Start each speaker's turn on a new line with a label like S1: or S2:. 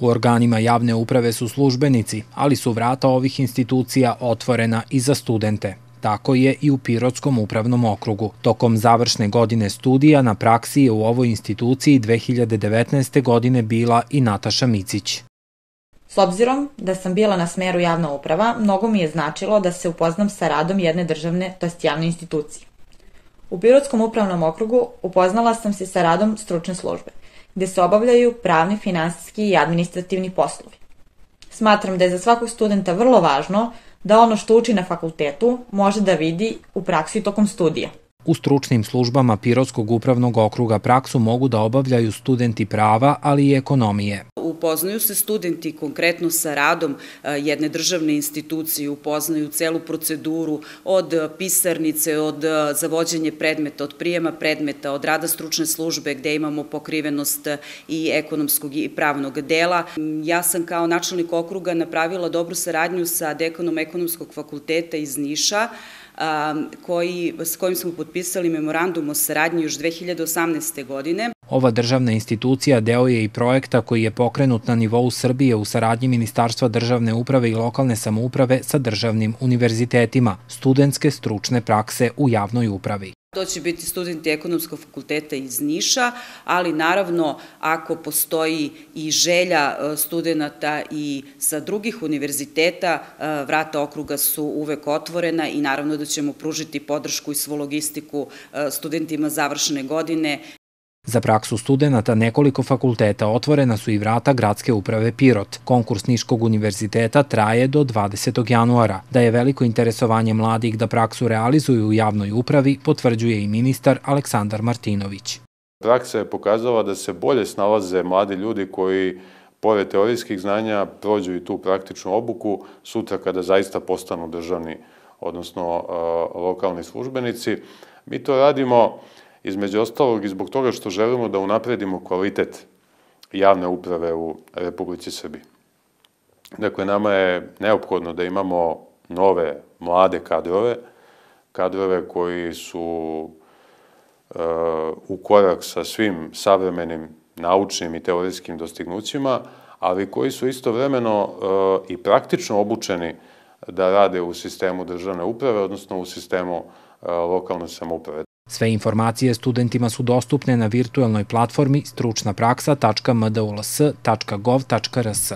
S1: U organima javne uprave su službenici, ali su vrata ovih institucija otvorena i za studente. Tako je i u Pirotskom upravnom okrugu. Tokom završne godine studija na praksi je u ovoj instituciji 2019. godine bila i Nataša Micić.
S2: S obzirom da sam bila na smeru javna uprava, mnogo mi je značilo da se upoznam sa radom jedne državne, to jest javne institucije. U Pirotskom upravnom okrugu upoznala sam se sa radom stručne službe gde se obavljaju pravni, finansijski i administrativni poslovi. Smatram da je za svakog studenta vrlo važno da ono što uči na fakultetu može da vidi u praksi tokom studija.
S1: U stručnim službama Pirotskog upravnog okruga praksu mogu da obavljaju studenti prava, ali i ekonomije.
S3: Upoznaju se studenti konkretno sa radom e, jedne državne institucije, upoznaju celu proceduru od pisarnice, od e, zavođenje predmeta, od prijema predmeta, od rada stručne službe gde imamo pokrivenost e, i ekonomskog i pravnog dela. Ja sam kao načelnik okruga napravila dobru saradnju sa dekanom ekonomskog fakulteta iz Niša, Um, koji, s kojim smo potpisali memorandum o saradnji još 2018. godine.
S1: Ova državna institucija deo je i projekta koji je pokrenut na nivou Srbije u saradnji Ministarstva državne uprave i lokalne samouprave sa državnim univerzitetima, studentske stručne prakse u javnoj upravi.
S3: To će biti studenti ekonomskog fakulteta iz Niša, ali naravno ako postoji i želja e, studenta i sa drugih univerziteta, e, vrata okruga su uvek otvorena i naravno da ćemo pružiti podršku i svu logistiku e, studentima završne godine
S1: Za praksu studenta nekoliko fakulteta otvorena su i vrata Gradske uprave Pirot. Konkurs Niškog univerziteta traje do 20. januara. Da je veliko interesovanje mladih da praksu realizuju u javnoj upravi, potvrđuje i ministar Aleksandar Martinović.
S4: Praksa je pokazala da se bolje snalaze mladi ljudi koji pored teorijskih znanja prođu i tu praktičnu obuku sutra kada zaista postanu državni, odnosno e, lokalni službenici. Mi to radimo između ostalog i zbog toga što želimo da unapredimo kvalitet javne uprave u Republici Srbiji. Dakle, nama je neophodno da imamo nove, mlade kadrove, kadrove koji su e, u korak sa svim savremenim naučnim i teorijskim dostignućima, ali koji su istovremeno e, i praktično obučeni da rade u sistemu državne uprave, odnosno u sistemu e, lokalne samouprave. Sve
S1: informacije studentima su dostupne na virtuelnoj platformi stručnapraksa.mdls.gov.rs.